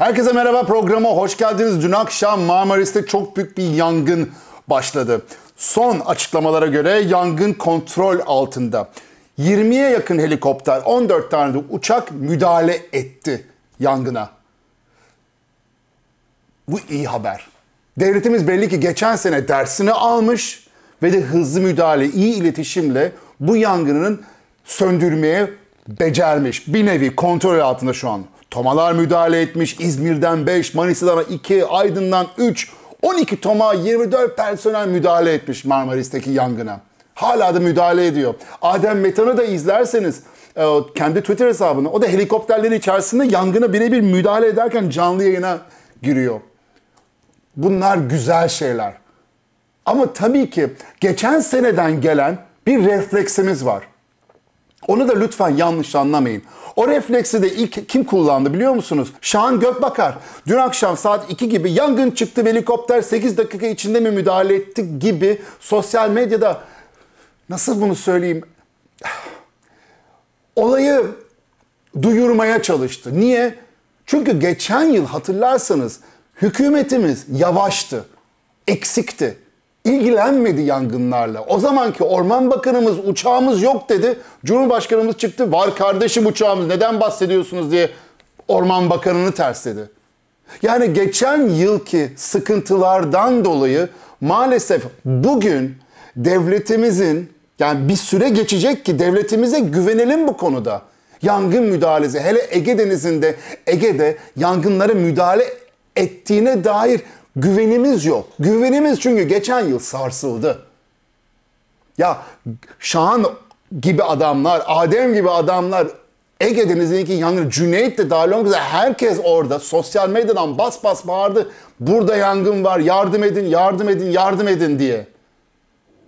Herkese merhaba programa hoş geldiniz. Dün akşam Marmaris'te çok büyük bir yangın başladı. Son açıklamalara göre yangın kontrol altında. 20'ye yakın helikopter, 14 tane de uçak müdahale etti yangına. Bu iyi haber. Devletimiz belli ki geçen sene dersini almış ve de hızlı müdahale, iyi iletişimle bu yangının söndürmeye becermiş. Bir nevi kontrol altında şu an. Tomalar müdahale etmiş. İzmir'den 5, Manisa'dan 2, Aydın'dan 3, 12 toma 24 personel müdahale etmiş Marmaris'teki yangına. Hala da müdahale ediyor. Adem Metan'ı da izlerseniz e, kendi Twitter hesabını o da helikopterlerin içerisinde yangına birebir müdahale ederken canlı yayına giriyor. Bunlar güzel şeyler. Ama tabii ki geçen seneden gelen bir refleksimiz var. Onu da lütfen yanlış anlamayın. O refleksi de ilk kim kullandı biliyor musunuz? Şahan Gökbakar. Dün akşam saat 2 gibi yangın çıktı ve helikopter 8 dakika içinde mi müdahale etti gibi sosyal medyada nasıl bunu söyleyeyim? Olayı duyurmaya çalıştı. Niye? Çünkü geçen yıl hatırlarsanız hükümetimiz yavaştı, eksikti ilgilenmedi yangınlarla. O zamanki Orman Bakanımız uçağımız yok dedi. Cumhurbaşkanımız çıktı. Var kardeşim uçağımız neden bahsediyorsunuz diye Orman Bakanını tersledi. Yani geçen yılki sıkıntılardan dolayı maalesef bugün devletimizin yani bir süre geçecek ki devletimize güvenelim bu konuda. Yangın müdahalesi hele Ege Denizi'nde Ege'de yangınlara müdahale ettiğine dair Güvenimiz yok. Güvenimiz çünkü geçen yıl sarsıldı. Ya Şahan gibi adamlar, Adem gibi adamlar Ege Denizi'ndeki yangın, Cüneyt de dahil olmak üzere herkes orada sosyal medyadan bas bas bağırdı. Burada yangın var, yardım edin, yardım edin, yardım edin diye.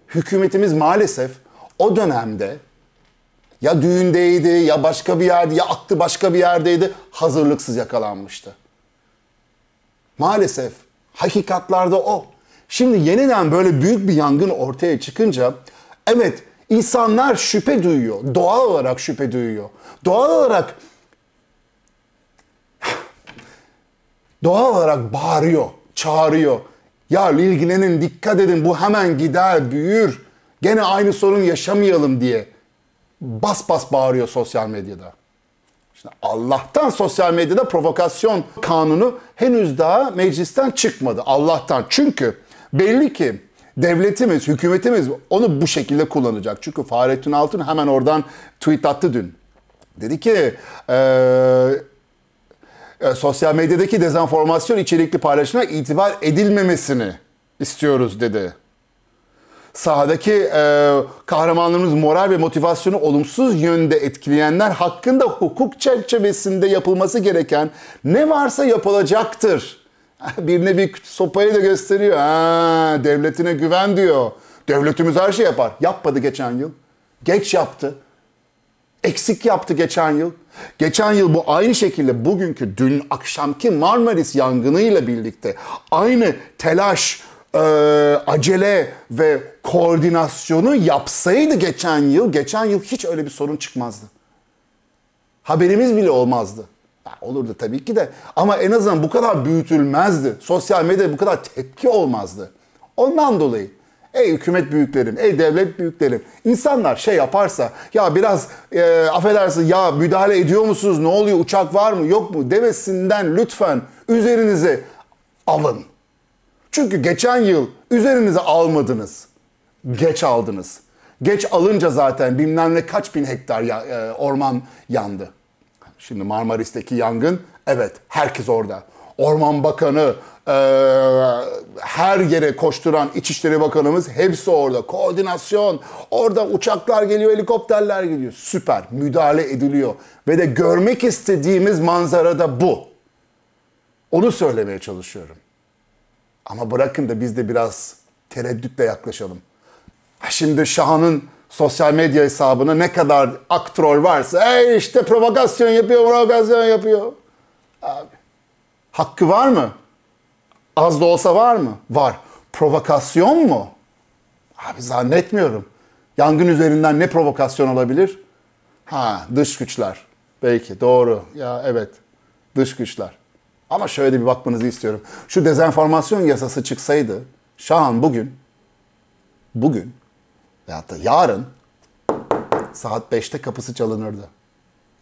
Hükümetimiz maalesef o dönemde ya düğündeydi, ya başka bir yerde, ya aklı başka bir yerdeydi, hazırlıksız yakalanmıştı. Maalesef Hakikatlarda o. Şimdi yeniden böyle büyük bir yangın ortaya çıkınca evet insanlar şüphe duyuyor. Doğal olarak şüphe duyuyor. Doğal olarak doğal olarak bağırıyor, çağırıyor. Ya ilgilenin, dikkat edin bu hemen gider, büyür. Gene aynı sorun yaşamayalım diye bas bas bağırıyor sosyal medyada. Şimdi Allah'tan sosyal medyada provokasyon kanunu henüz daha meclisten çıkmadı. Allah'tan. Çünkü belli ki devletimiz, hükümetimiz onu bu şekilde kullanacak. Çünkü Fahrettin Altun hemen oradan tweet attı dün. Dedi ki ee, e, sosyal medyadaki dezenformasyon içerikli paylaşımlara itibar edilmemesini istiyoruz dedi sahadaki e, kahramanlarımız moral ve motivasyonu olumsuz yönde etkileyenler hakkında hukuk çerçevesinde yapılması gereken ne varsa yapılacaktır. Birine bir sopayı da gösteriyor. Ha, devletine güven diyor. Devletimiz her şey yapar. Yapmadı geçen yıl. Geç yaptı. Eksik yaptı geçen yıl. Geçen yıl bu aynı şekilde bugünkü dün akşamki Marmaris yangınıyla birlikte aynı telaş, e, acele ve koordinasyonu yapsaydı geçen yıl, geçen yıl hiç öyle bir sorun çıkmazdı. Haberimiz bile olmazdı. Ya olurdu tabii ki de ama en azından bu kadar büyütülmezdi. Sosyal medyada bu kadar tepki olmazdı. Ondan dolayı ey hükümet büyüklerim, ey devlet büyüklerim insanlar şey yaparsa ya biraz e, affedersin ya müdahale ediyor musunuz ne oluyor uçak var mı yok mu demesinden lütfen üzerinize alın. Çünkü geçen yıl üzerinize almadınız. Geç aldınız. Geç alınca zaten bilmem ne kaç bin hektar ya, e, orman yandı. Şimdi Marmaris'teki yangın evet herkes orada. Orman Bakanı, e, her yere koşturan İçişleri Bakanımız hepsi orada. Koordinasyon, orada uçaklar geliyor, helikopterler geliyor. Süper, müdahale ediliyor. Ve de görmek istediğimiz manzara da bu. Onu söylemeye çalışıyorum. Ama bırakın da biz de biraz tereddütle yaklaşalım. Şimdi Şahan'ın sosyal medya hesabına ne kadar ak varsa e işte provokasyon yapıyor, provokasyon yapıyor. Abi, hakkı var mı? Az da olsa var mı? Var. Provokasyon mu? Abi zannetmiyorum. Yangın üzerinden ne provokasyon olabilir? Ha dış güçler. Belki doğru. Ya evet dış güçler. Ama şöyle bir bakmanızı istiyorum. Şu dezenformasyon yasası çıksaydı şu an bugün bugün veyahut da yarın saat 5'te kapısı çalınırdı.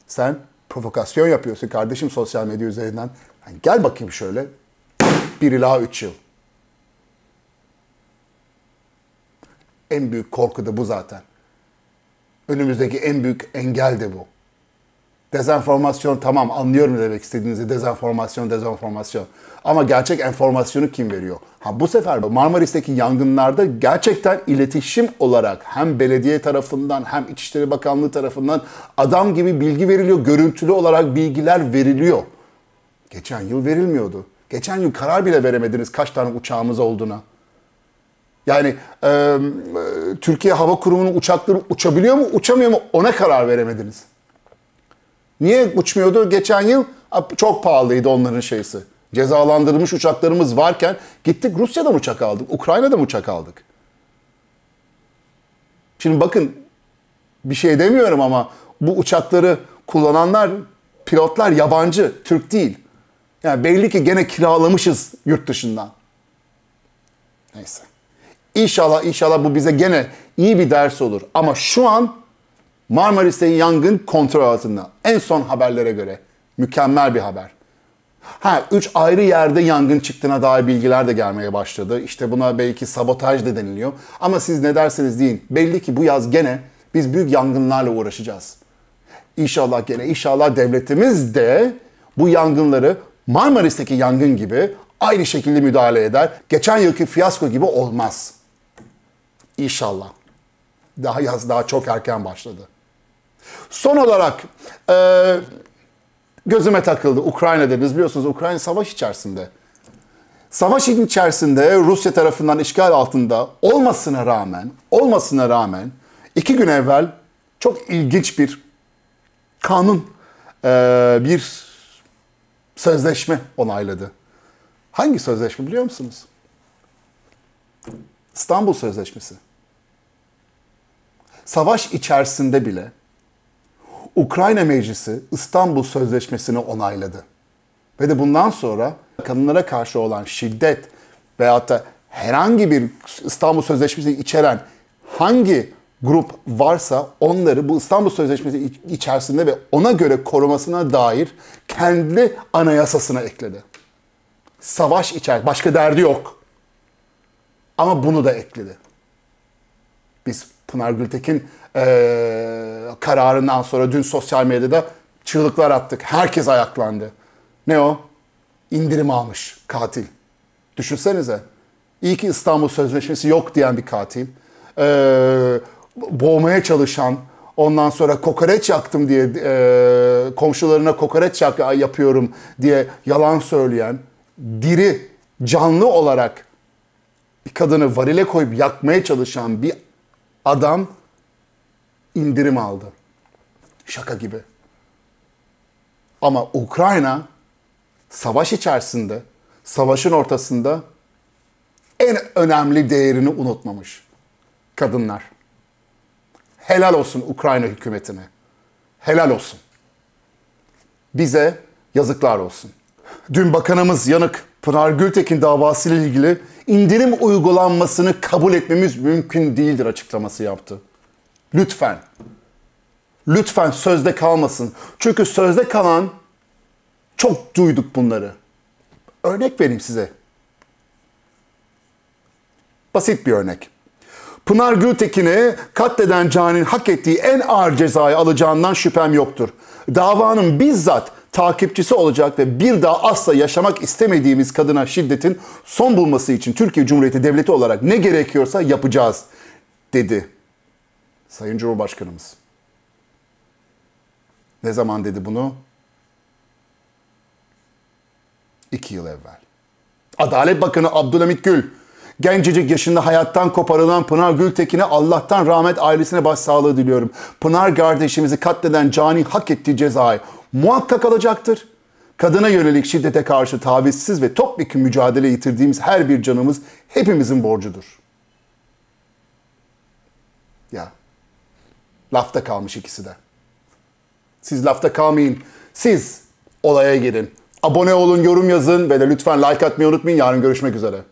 Sen provokasyon yapıyorsun kardeşim sosyal medya üzerinden. Yani gel bakayım şöyle. bir ila 3 yıl. En büyük korku da bu zaten. Önümüzdeki en büyük engel de bu. Dezenformasyon tamam anlıyorum demek istediğinizi. Dezenformasyon, dezenformasyon. Ama gerçek enformasyonu kim veriyor? Ha bu sefer Marmaris'teki yangınlarda gerçekten iletişim olarak hem belediye tarafından hem İçişleri Bakanlığı tarafından adam gibi bilgi veriliyor. Görüntülü olarak bilgiler veriliyor. Geçen yıl verilmiyordu. Geçen yıl karar bile veremediniz kaç tane uçağımız olduğuna. Yani e, Türkiye Hava Kurumu'nun uçakları uçabiliyor mu uçamıyor mu ona karar veremediniz. Niye uçmuyordu? Geçen yıl çok pahalıydı onların şeysi. Cezalandırılmış uçaklarımız varken gittik Rusya'dan uçak aldık, Ukrayna'dan uçak aldık. Şimdi bakın bir şey demiyorum ama bu uçakları kullananlar, pilotlar yabancı, Türk değil. Yani belli ki gene kiralamışız yurt dışından. Neyse. İnşallah inşallah bu bize gene iyi bir ders olur. Ama şu an Marmaris'te yangın kontrol altında. En son haberlere göre. Mükemmel bir haber. Ha, üç ayrı yerde yangın çıktığına dair bilgiler de gelmeye başladı. İşte buna belki sabotaj da deniliyor. Ama siz ne derseniz deyin. Belli ki bu yaz gene biz büyük yangınlarla uğraşacağız. İnşallah gene, inşallah devletimiz de bu yangınları Marmaris'teki yangın gibi aynı şekilde müdahale eder. Geçen yılki fiyasko gibi olmaz. İnşallah. Daha yaz daha çok erken başladı. Son olarak e, gözüme takıldı Ukrayna dediniz. Biliyorsunuz Ukrayna savaş içerisinde. Savaş içerisinde Rusya tarafından işgal altında olmasına rağmen, olmasına rağmen iki gün evvel çok ilginç bir kanun, e, bir sözleşme onayladı. Hangi sözleşme biliyor musunuz? İstanbul Sözleşmesi. Savaş içerisinde bile Ukrayna Meclisi İstanbul Sözleşmesi'ni onayladı. Ve de bundan sonra kadınlara karşı olan şiddet veyahut da herhangi bir İstanbul Sözleşmesi'ni içeren hangi grup varsa onları bu İstanbul Sözleşmesi içerisinde ve ona göre korumasına dair kendi anayasasına ekledi. Savaş içer, başka derdi yok. Ama bunu da ekledi. Biz Pınar Gültekin e, kararından sonra dün sosyal medyada çığlıklar attık. Herkes ayaklandı. Ne o? İndirim almış katil. Düşünsenize. İyi ki İstanbul Sözleşmesi yok diyen bir katil. E, boğmaya çalışan, ondan sonra kokoreç yaktım diye, e, komşularına kokoreç yak yapıyorum diye yalan söyleyen, diri, canlı olarak bir kadını varile koyup yakmaya çalışan bir adam indirim aldı. Şaka gibi. Ama Ukrayna savaş içerisinde, savaşın ortasında en önemli değerini unutmamış. Kadınlar. Helal olsun Ukrayna hükümetine. Helal olsun. Bize yazıklar olsun. Dün bakanımız Yanık Pınar Gültekin davasıyla ilgili indirim uygulanmasını kabul etmemiz mümkün değildir açıklaması yaptı. Lütfen. Lütfen sözde kalmasın. Çünkü sözde kalan çok duyduk bunları. Örnek vereyim size. Basit bir örnek. Pınar Gültekin'i katleden caninin hak ettiği en ağır cezayı alacağından şüphem yoktur. Davanın bizzat takipçisi olacak ve bir daha asla yaşamak istemediğimiz kadına şiddetin son bulması için Türkiye Cumhuriyeti Devleti olarak ne gerekiyorsa yapacağız dedi Sayın Cumhurbaşkanımız. Ne zaman dedi bunu? İki yıl evvel. Adalet Bakanı Abdülhamit Gül, gencecik yaşında hayattan koparılan Pınar Gültekin'e Allah'tan rahmet ailesine başsağlığı diliyorum. Pınar kardeşimizi katleden cani hak ettiği cezayı muhakkak alacaktır. Kadına yönelik şiddete karşı tavizsiz ve topyekun mücadele yitirdiğimiz her bir canımız hepimizin borcudur. Ya. Lafta kalmış ikisi de. Siz lafta kalmayın. Siz olaya girin. Abone olun, yorum yazın ve de lütfen like atmayı unutmayın. Yarın görüşmek üzere.